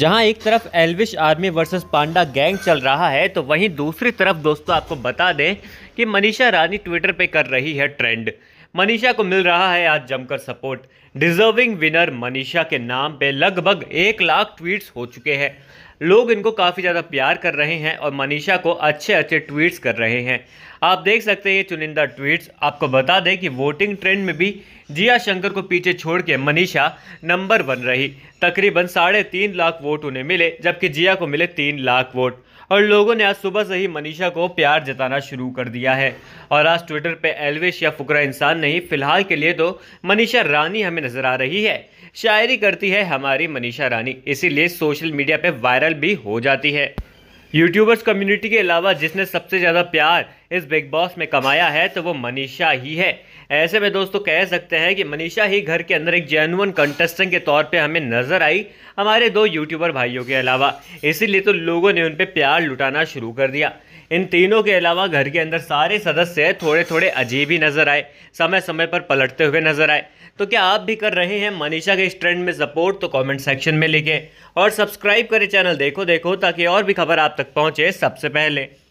जहां एक तरफ Elvish army versus panda gang चल रहा है तो वहीं दूसरी तरफ दोस्तों आपको बता दें कि मनीषा रानी ट्विटर पे कर रही है ट्रेंड मनीषा को मिल रहा है आज जमकर सपोर्ट डिजर्विंग विनर मनीषा के नाम पे लगभग एक लाख ट्वीट्स हो चुके हैं लोग इनको काफ़ी ज़्यादा प्यार कर रहे हैं और मनीषा को अच्छे अच्छे ट्वीट्स कर रहे हैं आप देख सकते हैं ये चुनिंदा ट्वीट्स आपको बता दें कि वोटिंग ट्रेंड में भी जिया शंकर को पीछे छोड़ के मनीषा नंबर वन रही तकरीबन साढ़े तीन लाख वोट उन्हें मिले जबकि जिया को मिले तीन लाख वोट और लोगों ने आज सुबह से ही मनीषा को प्यार जताना शुरू कर दिया है और आज ट्विटर पे एलविश या फुकरा इंसान नहीं फिलहाल के लिए तो मनीषा रानी हमें नजर आ रही है शायरी करती है हमारी मनीषा रानी इसीलिए सोशल मीडिया पे वायरल भी हो जाती है यूट्यूबर्स कम्युनिटी के अलावा जिसने सबसे ज़्यादा प्यार इस बिग बॉस में कमाया है तो वो मनीषा ही है ऐसे में दोस्तों कह सकते हैं कि मनीषा ही घर के अंदर एक जेनुअन कंटेस्टेंट के तौर पे हमें नज़र आई हमारे दो यूट्यूबर भाइयों के अलावा इसीलिए तो लोगों ने उन पर प्यार लुटाना शुरू कर दिया इन तीनों के अलावा घर के अंदर सारे सदस्य थोड़े थोड़े अजीब ही नज़र आए समय समय पर पलटते हुए नज़र आए तो क्या आप भी कर रहे हैं मनीषा के इस ट्रेंड में सपोर्ट तो कमेंट सेक्शन में लिखें और सब्सक्राइब करें चैनल देखो देखो ताकि और भी खबर आप तक तक पहुंचे सबसे पहले